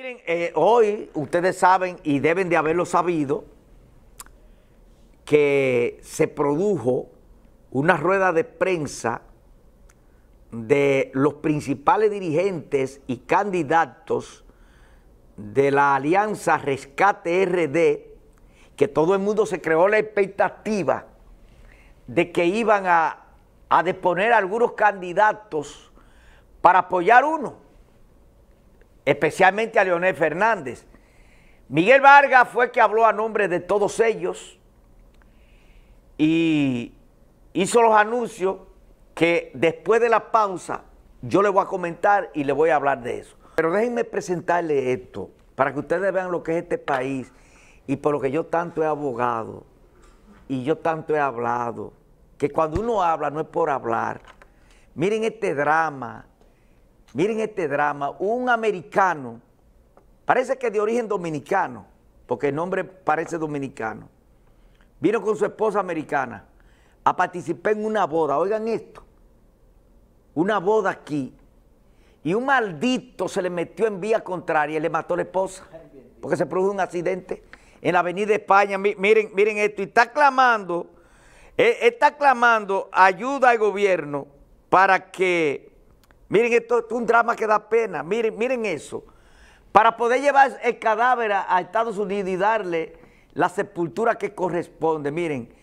Miren, eh, hoy ustedes saben y deben de haberlo sabido que se produjo una rueda de prensa de los principales dirigentes y candidatos de la alianza Rescate RD, que todo el mundo se creó la expectativa de que iban a, a deponer algunos candidatos para apoyar uno especialmente a Leonel Fernández. Miguel Vargas fue que habló a nombre de todos ellos y hizo los anuncios que después de la pausa yo le voy a comentar y le voy a hablar de eso. Pero déjenme presentarles esto para que ustedes vean lo que es este país y por lo que yo tanto he abogado y yo tanto he hablado, que cuando uno habla no es por hablar. Miren este drama Miren este drama, un americano, parece que de origen dominicano, porque el nombre parece dominicano, vino con su esposa americana a participar en una boda, oigan esto, una boda aquí, y un maldito se le metió en vía contraria y le mató a la esposa, porque se produjo un accidente en la avenida España, miren, miren esto, y está clamando, eh, está clamando ayuda al gobierno para que Miren, esto es un drama que da pena. Miren, miren eso. Para poder llevar el cadáver a, Estados Unidos y darle la sepultura que corresponde. Miren,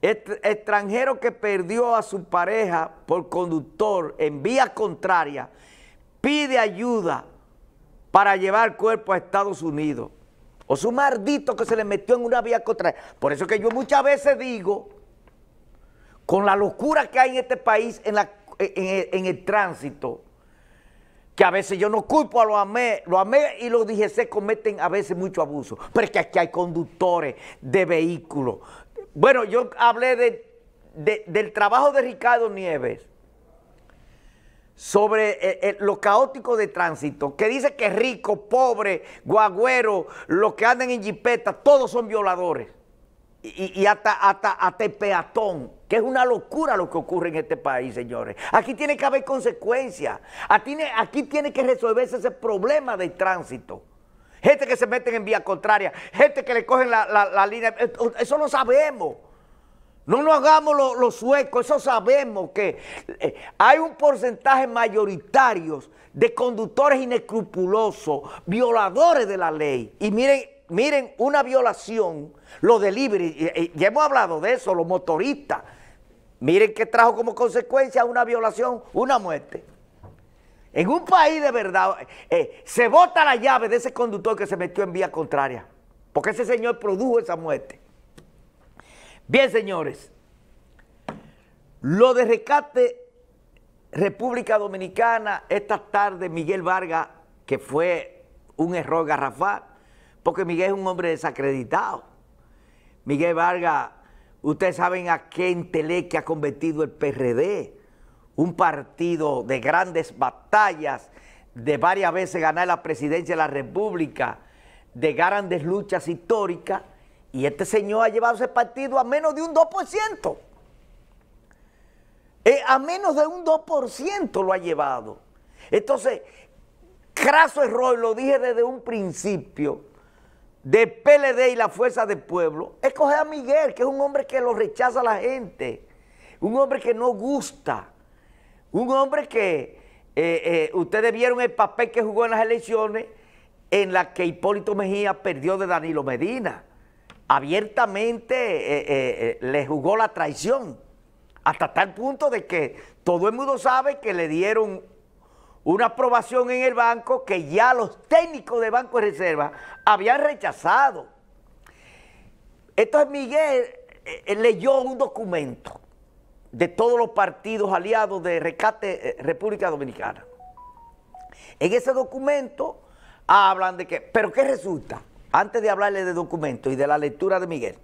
extranjero que perdió a su pareja por conductor en vía contraria, pide ayuda para llevar el cuerpo a Estados Unidos. O su mardito que se le metió en una vía contraria. Por eso que yo muchas veces digo, con la locura que hay en este país, en la en el, tránsito, que a veces yo no culpo a los AME, lo AME y los DGC cometen a veces mucho abuso, pero es que aquí hay conductores de vehículos. Bueno, yo hablé de, del trabajo de Ricardo Nieves sobre eh, eh, lo caótico de tránsito, que dice que rico, pobre, guagüero, los que andan en jipeta, todos son violadores y, hasta, hasta, el peatón, que es una locura lo que ocurre en este país, señores. Aquí tiene que haber consecuencias, aquí, aquí tiene que resolverse ese problema de tránsito. Gente que se meten en vía contraria, gente que le cogen la, línea, eh, oh, eso lo sabemos. No nos hagamos los suecos, eso sabemos que eh, hay un porcentaje mayoritario de conductores inescrupulosos, violadores de la ley. Y miren miren, una violación, lo delibre, ya hemos hablado de eso, los motoristas, miren que trajo como consecuencia una violación, una muerte. En un país de verdad, eh, se bota la llave de ese conductor que se metió en vía contraria, porque ese señor produjo esa muerte. Bien, señores, lo de rescate República Dominicana, esta tarde Miguel Vargas, que fue un error garrafal, porque Miguel es un hombre desacreditado. Miguel Vargas, ustedes saben a qué entelequia ha convertido el PRD, un partido de grandes batallas, de varias veces ganar la presidencia de la República, de grandes luchas históricas, y este señor ha llevado ese partido a menos de un 2%. Eh, a menos de un 2% lo ha llevado. Entonces, craso error, lo dije desde un principio, de PLD y la fuerza del pueblo, escoge a Miguel, que es un hombre que lo rechaza la gente, un hombre que no gusta, un hombre que eh, eh, ustedes vieron el papel que jugó en las elecciones en la que Hipólito Mejía perdió de Danilo Medina. Abiertamente eh, le jugó la traición, hasta tal punto de que todo el mundo sabe que le dieron una aprobación en el banco que ya los técnicos de Banco de Reserva habían rechazado. Entonces Miguel eh, eh, leyó un documento de todos los partidos aliados de Rescate eh, República Dominicana. En ese documento hablan de que, pero ¿qué resulta? Antes de hablarle de documento y de la lectura de Miguel,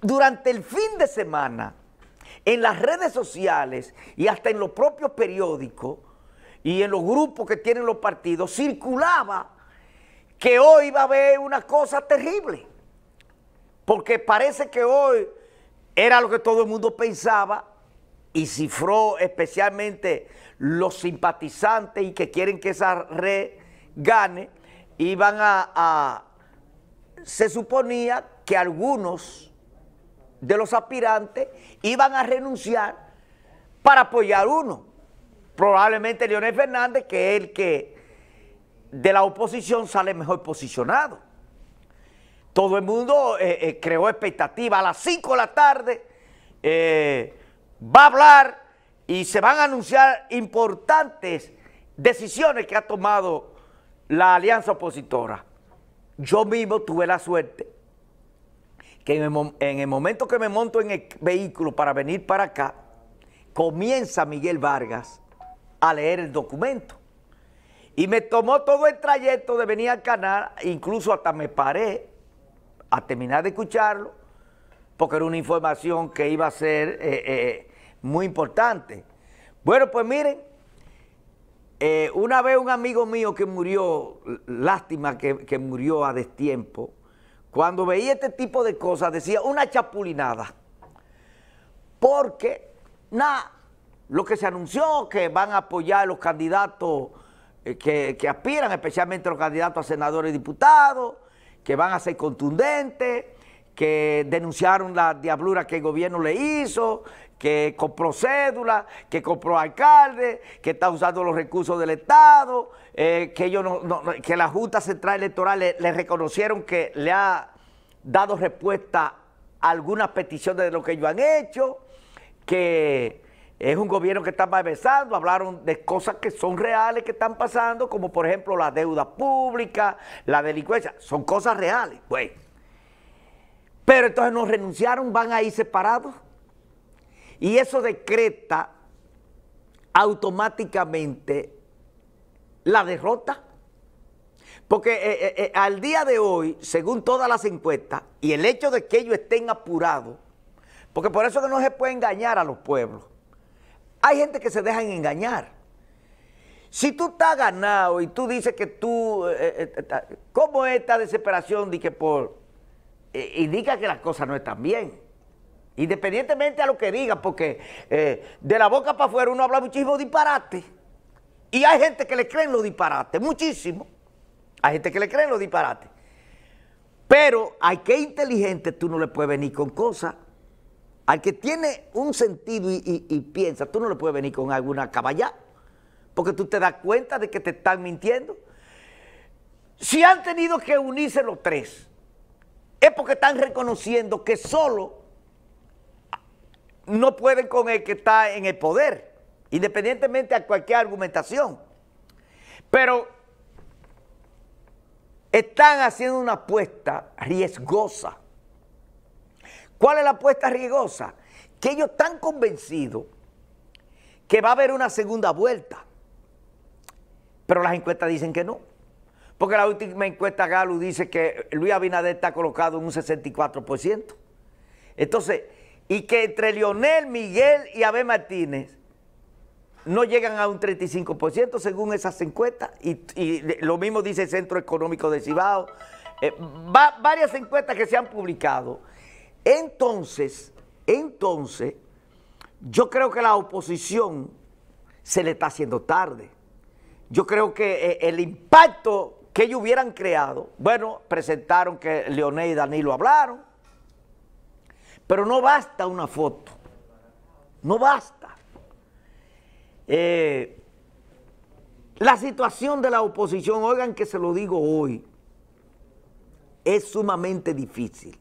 durante el fin de semana, en las redes sociales y hasta en los propios periódicos, y en los grupos que tienen los partidos circulaba que hoy va a haber una cosa terrible. Porque parece que hoy era lo que todo el mundo pensaba y cifró especialmente los simpatizantes y que quieren que esa red gane iban a, a se suponía que algunos de los aspirantes iban a renunciar para apoyar uno probablemente Leonel Fernández, que es el que de la oposición sale mejor posicionado. Todo el mundo eh, eh, creó expectativa. A las 5 de la tarde eh, va a hablar y se van a anunciar importantes decisiones que ha tomado la alianza opositora. Yo mismo tuve la suerte que en el momento que me monto en el vehículo para venir para acá, comienza Miguel Vargas a leer el documento. Y me tomó todo el trayecto de venir al canal, incluso hasta me paré a terminar de escucharlo, porque era una información que iba a ser eh, eh, muy importante. Bueno, pues miren, eh, una vez un amigo mío que murió, lástima que murió a destiempo, cuando veía este tipo de cosas decía una chapulinada, porque nada, lo que se anunció, que van a apoyar los candidatos eh, que, aspiran, especialmente los candidatos a senadores y diputados, que van a ser contundentes, que denunciaron la diablura que el gobierno le hizo, que compró cédula, que compró alcalde, que está usando los recursos del Estado, eh, que, que la Junta Central Electoral le, le reconocieron que le ha dado respuesta a algunas peticiones de lo que ellos han hecho, que es un gobierno que está malversando, hablaron de cosas que son reales, que están pasando, como por ejemplo la deuda pública, la delincuencia, son cosas reales, Pero entonces nos renunciaron, van ahí separados. Y eso decreta automáticamente la derrota. Porque eh, eh, eh, al día de hoy, según todas las encuestas, y el hecho de que ellos estén apurados, porque por eso que no se puede engañar a los pueblos, hay gente que se dejan engañar. Si tú estás ganado y tú dices que tú, eh, eh, eh, ¿cómo es esta desesperación de que por, indica que las cosas no están bien? Independientemente a lo que diga, porque de la boca para afuera uno habla muchísimo disparate. Y hay gente que le creen los disparates, muchísimo. Hay gente que le creen los disparates. Pero hay que inteligente tú no le puedes venir con cosas al que tiene un sentido y, piensa, tú no le puedes venir con alguna caballá, porque tú te das cuenta de que te están mintiendo. Si han tenido que unirse los tres, es porque están reconociendo que solo no pueden con el que está en el poder, independientemente a cualquier argumentación. Pero están haciendo una apuesta riesgosa ¿Cuál es la apuesta riesgosa? Que ellos están convencidos que va a haber una segunda vuelta. Pero las encuestas dicen que no. Porque la última encuesta Galo dice que Luis Abinader está colocado en un 64%. Entonces, y que entre Lionel, Miguel y Abel Martínez no llegan a un 35% según esas encuestas. Y, lo mismo dice el Centro Económico de Cibao. Eh, varias encuestas que se han publicado entonces, entonces, yo creo que la oposición se le está haciendo tarde. Yo creo que eh, el impacto que ellos hubieran creado, bueno, presentaron que Leonel y Danilo hablaron, pero no basta una foto, no basta. Eh, la situación de la oposición, oigan que se lo digo hoy, es sumamente difícil.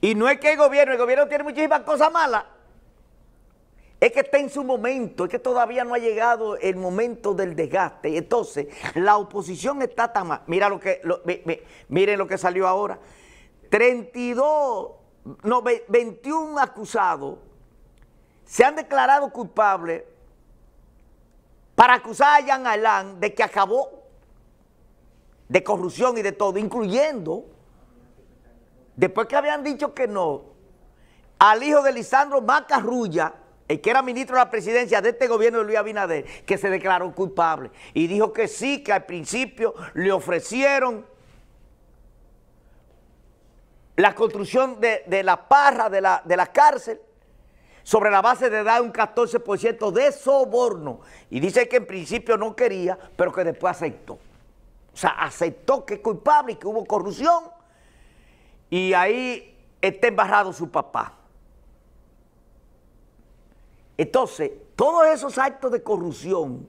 Y no es que el gobierno, el gobierno tiene muchísimas cosas malas. Es que está en su momento, es que todavía no ha llegado el momento del desgaste. Y entonces, la oposición está tan mal. Mira lo que, miren lo que salió ahora. 32, no, 21 acusados se han declarado culpables para acusar a Jan Alain de que acabó de corrupción y de todo, incluyendo Después que habían dicho que no, al hijo de Lisandro Macarrulla, el que era ministro de la presidencia de este gobierno de Luis Abinader, que se declaró culpable y dijo que sí, que al principio le ofrecieron la construcción de, la parra de la, de la cárcel sobre la base de dar un 14% de soborno. Y dice que en principio no quería, pero que después aceptó. O sea, aceptó que es culpable y que hubo corrupción y ahí está embarrado su papá. Entonces, todos esos actos de corrupción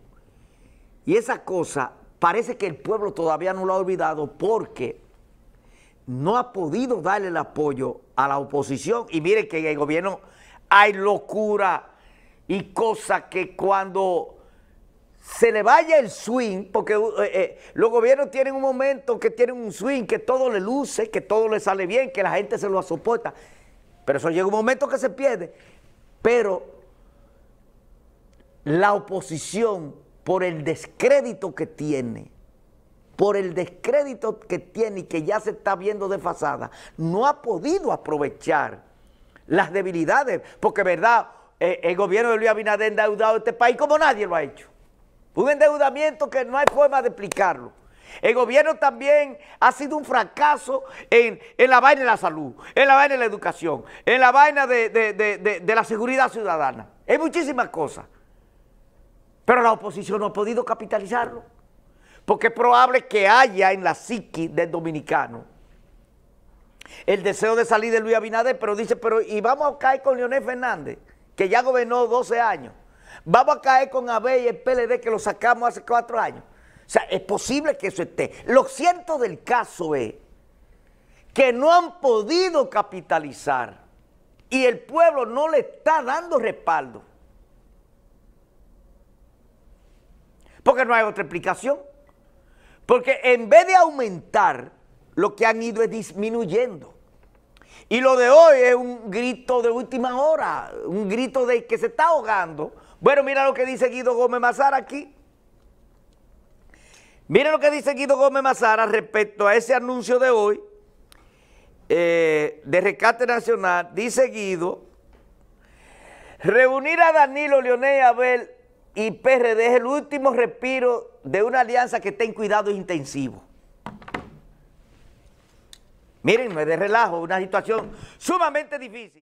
y esa cosa, parece que el pueblo todavía no lo ha olvidado porque no ha podido darle el apoyo a la oposición. Y mire que en el gobierno hay locura y cosas que cuando se le vaya el swing, porque eh, eh, los gobiernos tienen un momento que tienen un swing, que todo le luce, que todo le sale bien, que la gente se lo soporta. Pero eso llega un momento que se pierde. Pero la oposición, por el descrédito que tiene, por el descrédito que tiene y que ya se está viendo desfasada, no ha podido aprovechar las debilidades, porque verdad, eh, el gobierno de Luis Abinader ha endeudado este país como nadie lo ha hecho. Un endeudamiento que no hay forma de explicarlo. El gobierno también ha sido un fracaso en, la vaina de la salud, en la vaina de la educación, en la vaina de, la seguridad ciudadana. Hay muchísimas cosas. Pero la oposición no ha podido capitalizarlo. Porque es probable que haya en la psiqui del dominicano el deseo de salir de Luis Abinader, pero dice, pero y vamos a caer con Leonel Fernández, que ya gobernó 12 años. Vamos a caer con AB y el PLD que lo sacamos hace cuatro años. O sea, es posible que eso esté. Lo cierto del caso es que no han podido capitalizar y el pueblo no le está dando respaldo. Porque no hay otra explicación. Porque en vez de aumentar, lo que han ido es disminuyendo. Y lo de hoy es un grito de última hora, un grito de que se está ahogando bueno, mira lo que dice Guido Gómez Mazara aquí. Mira lo que dice Guido Gómez Mazara respecto a ese anuncio de hoy eh, de Rescate Nacional. Dice Guido, reunir a Danilo, Leonel Abel y PRD es el último respiro de una alianza que está en cuidado intensivo. Miren, me de relajo, una situación sumamente difícil.